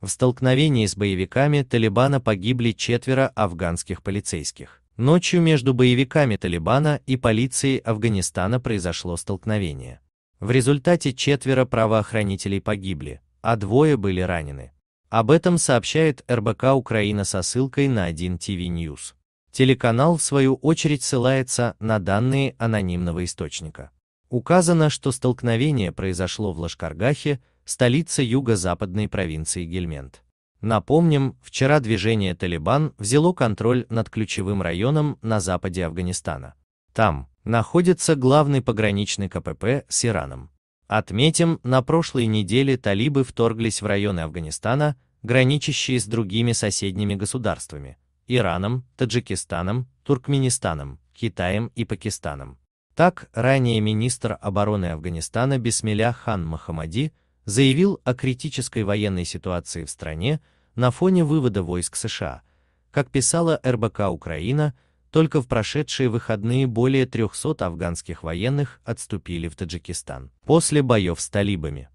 В столкновении с боевиками Талибана погибли четверо афганских полицейских. Ночью между боевиками Талибана и полицией Афганистана произошло столкновение. В результате четверо правоохранителей погибли, а двое были ранены. Об этом сообщает РБК Украина со ссылкой на 1ТВ News. Телеканал в свою очередь ссылается на данные анонимного источника. Указано, что столкновение произошло в Лашкаргахе, столица юго-западной провинции Гельмент. Напомним, вчера движение «Талибан» взяло контроль над ключевым районом на западе Афганистана. Там находится главный пограничный КПП с Ираном. Отметим, на прошлой неделе талибы вторглись в районы Афганистана, граничащие с другими соседними государствами – Ираном, Таджикистаном, Туркменистаном, Китаем и Пакистаном. Так, ранее министр обороны Афганистана Бисмилля Хан Махамади – заявил о критической военной ситуации в стране на фоне вывода войск США. Как писала РБК Украина, только в прошедшие выходные более 300 афганских военных отступили в Таджикистан после боев с талибами.